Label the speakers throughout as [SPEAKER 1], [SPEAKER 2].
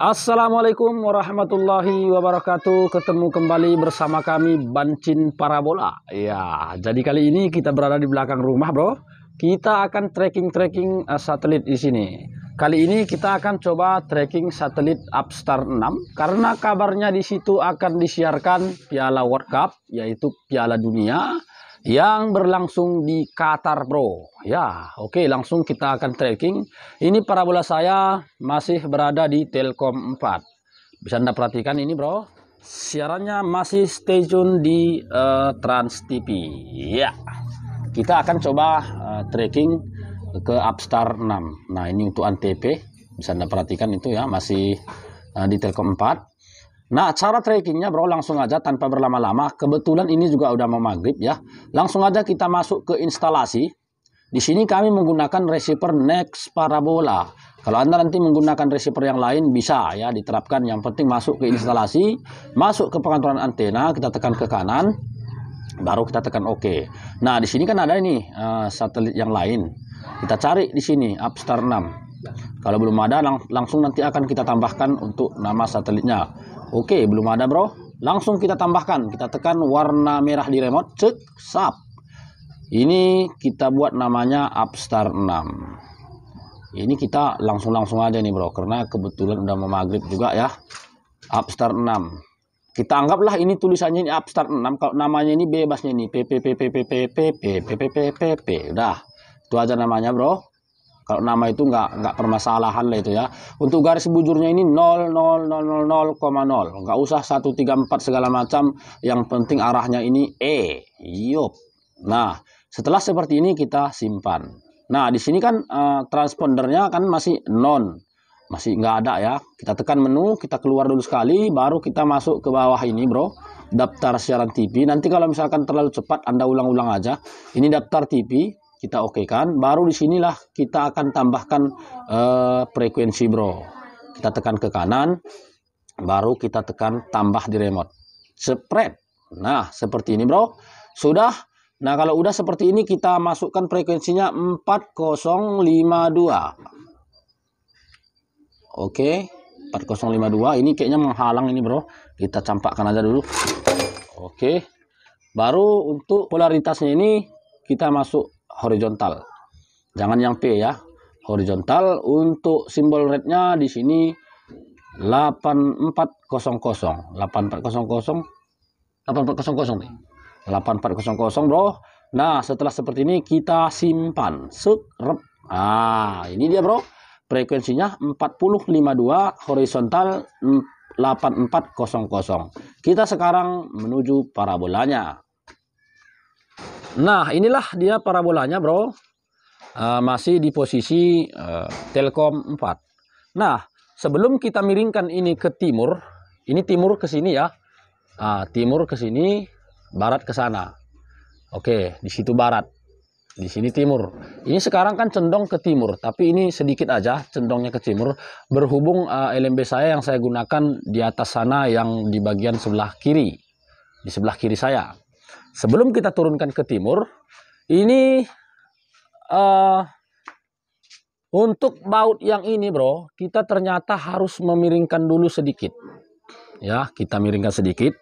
[SPEAKER 1] Assalamualaikum warahmatullahi wabarakatuh. Ketemu kembali bersama kami Bancin Parabola. Ya, jadi kali ini kita berada di belakang rumah, Bro. Kita akan tracking-tracking eh, satelit di sini. Kali ini kita akan coba tracking satelit Upstar 6 karena kabarnya di situ akan disiarkan Piala World Cup yaitu Piala Dunia yang berlangsung di Qatar bro ya oke okay, langsung kita akan tracking ini parabola saya masih berada di Telkom 4 bisa anda perhatikan ini bro siarannya masih stay tune di uh, Trans TV ya kita akan coba uh, tracking ke Upstar 6 nah ini untuk Antp. bisa anda perhatikan itu ya masih uh, di Telkom 4 Nah, cara trackingnya bro langsung aja tanpa berlama-lama. Kebetulan ini juga udah mau maghrib ya. Langsung aja kita masuk ke instalasi. Di sini kami menggunakan receiver next parabola. Kalau Anda nanti menggunakan receiver yang lain bisa ya diterapkan. Yang penting masuk ke instalasi, masuk ke pengaturan antena, kita tekan ke kanan, baru kita tekan OK. Nah, di sini kan ada ini uh, satelit yang lain. Kita cari di sini Upstar 6. Kalau belum ada lang langsung nanti akan kita tambahkan untuk nama satelitnya. Oke, belum ada bro. Langsung kita tambahkan. Kita tekan warna merah di remote. Cek, sap. Ini kita buat namanya Upstar 6. Ini kita langsung-langsung aja nih bro. Karena kebetulan udah mau maghrib juga ya. Upstart 6 kita anggaplah ini tulisannya ini abstrak 6 kalau namanya ini bebasnya ini pppppppppppppp udah itu aja namanya bro kalau nama itu nggak nggak permasalahan lah itu ya. Untuk garis bujurnya ini 0,0000 nggak usah 134 segala macam. Yang penting arahnya ini E. Yup. Nah, setelah seperti ini kita simpan. Nah, di sini kan uh, transpondernya kan masih non masih nggak ada ya. Kita tekan menu, kita keluar dulu sekali, baru kita masuk ke bawah ini bro. Daftar siaran TV. Nanti kalau misalkan terlalu cepat, Anda ulang-ulang aja. Ini daftar TV kita oke kan baru disinilah kita akan tambahkan uh, frekuensi bro kita tekan ke kanan baru kita tekan tambah di remote spread nah seperti ini bro sudah nah kalau udah seperti ini kita masukkan frekuensinya 4052 oke 4052 ini kayaknya menghalang ini bro kita campakkan aja dulu oke baru untuk polaritasnya ini kita masuk horizontal. Jangan yang P ya. Horizontal untuk simbol rednya di sini 8400 8400 8400 nih. 8400 bro. Nah setelah seperti ini kita simpan. Sekrep. Ah ini dia bro. Frekuensinya 4052 horizontal 8400. Kita sekarang menuju parabolanya. Nah, inilah dia parabolanya, Bro. Uh, masih di posisi uh, Telkom 4. Nah, sebelum kita miringkan ini ke timur, ini timur ke sini ya. Uh, timur ke sini, barat ke sana. Oke, di situ barat. Di sini timur. Ini sekarang kan cendong ke timur, tapi ini sedikit aja cendongnya ke timur. Berhubung uh, ah, LMB saya yang saya gunakan di atas sana yang di bagian sebelah kiri. Di sebelah kiri saya sebelum kita turunkan ke timur ini uh, untuk baut yang ini bro kita ternyata harus memiringkan dulu sedikit ya kita miringkan sedikit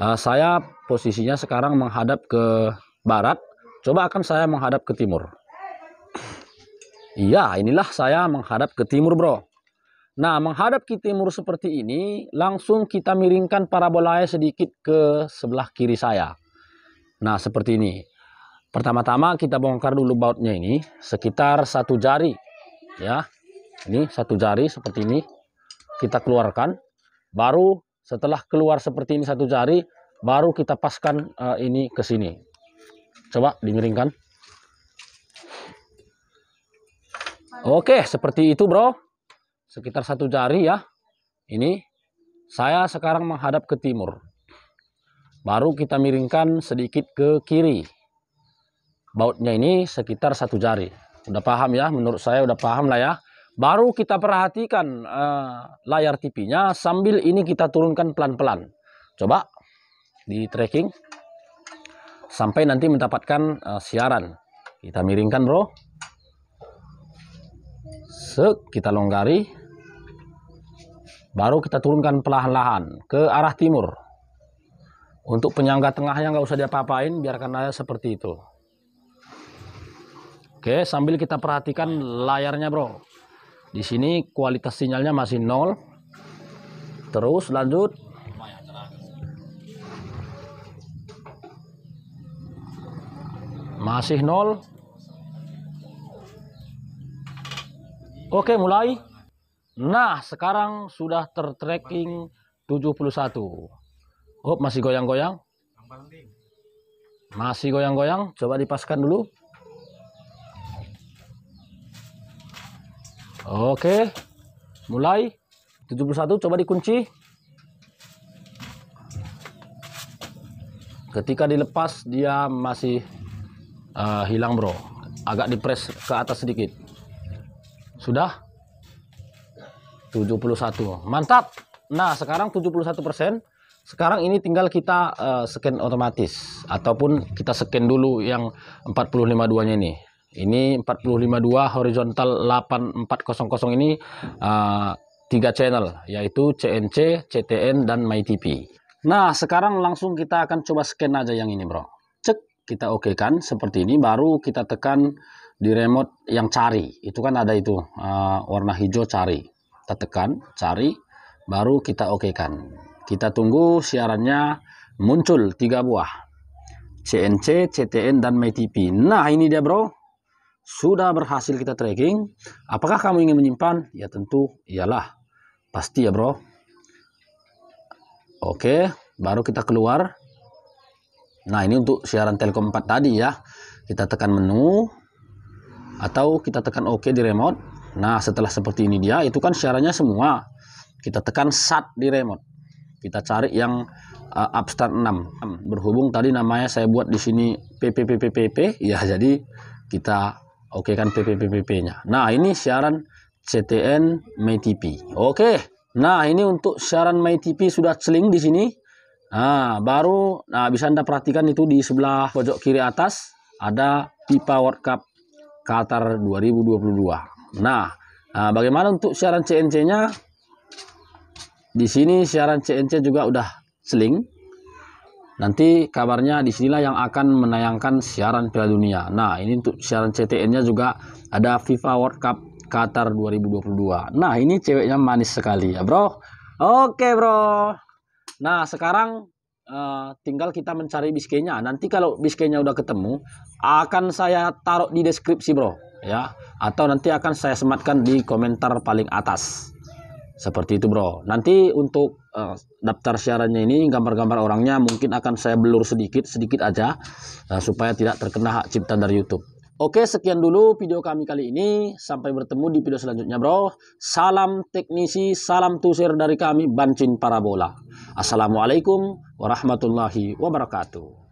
[SPEAKER 1] uh, saya posisinya sekarang menghadap ke barat coba akan saya menghadap ke timur iya inilah saya menghadap ke timur bro nah menghadap ke timur seperti ini langsung kita miringkan parabolanya sedikit ke sebelah kiri saya Nah, seperti ini. Pertama-tama kita bongkar dulu bautnya ini sekitar satu jari. Ya, ini satu jari seperti ini. Kita keluarkan. Baru setelah keluar seperti ini satu jari, baru kita paskan uh, ini ke sini. Coba dimiringkan. Oke, seperti itu bro. Sekitar satu jari ya. Ini saya sekarang menghadap ke timur. Baru kita miringkan sedikit ke kiri. Bautnya ini sekitar satu jari. Udah paham ya, menurut saya udah paham lah ya. Baru kita perhatikan uh, layar TV-nya sambil ini kita turunkan pelan-pelan. Coba di tracking sampai nanti mendapatkan uh, siaran. Kita miringkan, Bro. Sek, kita longgari. Baru kita turunkan pelan lahan ke arah timur. Untuk penyangga tengahnya nggak usah diapa-apain, biarkan aja seperti itu. Oke, sambil kita perhatikan layarnya, bro. Di sini kualitas sinyalnya masih nol. Terus lanjut. Masih nol. Oke, mulai. Nah, sekarang sudah tertracking 71. Oh, masih goyang-goyang? Masih goyang-goyang? Coba dipaskan dulu. Oke. Mulai. 71 coba dikunci. Ketika dilepas dia masih uh, hilang, Bro. Agak dipres ke atas sedikit. Sudah? 71. Mantap. Nah, sekarang 71 persen. Sekarang ini tinggal kita uh, scan otomatis ataupun kita scan dulu yang 452-nya ini. Ini 452 horizontal 8400 ini uh, eh, 3 channel yaitu CNC, CTN dan MyTP. Nah, sekarang langsung kita akan coba scan aja yang ini, Bro. Cek, kita oke kan seperti ini baru kita tekan di remote yang cari. Itu kan ada itu uh, warna hijau cari. Kita tekan cari baru kita oke kan. Kita tunggu siarannya muncul tiga buah. CNC, CTN, dan MyTP. Nah, ini dia bro. Sudah berhasil kita tracking. Apakah kamu ingin menyimpan? Ya tentu, iyalah. Pasti ya bro. Oke, baru kita keluar. Nah, ini untuk siaran Telkom 4 tadi ya. Kita tekan menu. Atau kita tekan OK di remote. Nah, setelah seperti ini dia, itu kan siarannya semua. Kita tekan SAT di remote. Kita cari yang uh, abstrak 6. Berhubung tadi namanya saya buat di sini PPPPPP, ya jadi kita oke kan PPPPP-nya. Nah, ini siaran CTN MyTP. Oke. Nah, ini untuk siaran MyTP sudah celing di sini. Nah, baru nah bisa Anda perhatikan itu di sebelah pojok kiri atas ada pipa World Cup Qatar 2022. Nah, nah bagaimana untuk siaran CNC-nya? di sini siaran CNC juga udah seling. Nanti kabarnya disinilah yang akan menayangkan siaran Piala Dunia. Nah, ini untuk siaran CTN-nya juga ada FIFA World Cup Qatar 2022. Nah, ini ceweknya manis sekali ya, Bro. Oke, Bro. Nah, sekarang uh, tinggal kita mencari biskenya. Nanti kalau biskenya udah ketemu, akan saya taruh di deskripsi, Bro, ya. Atau nanti akan saya sematkan di komentar paling atas. Seperti itu bro. Nanti untuk uh, daftar siarannya ini gambar-gambar orangnya mungkin akan saya blur sedikit sedikit aja uh, supaya tidak terkena hak cipta dari YouTube. Oke sekian dulu video kami kali ini. Sampai bertemu di video selanjutnya bro. Salam teknisi, salam tusir dari kami Bancin Parabola. Assalamualaikum warahmatullahi wabarakatuh.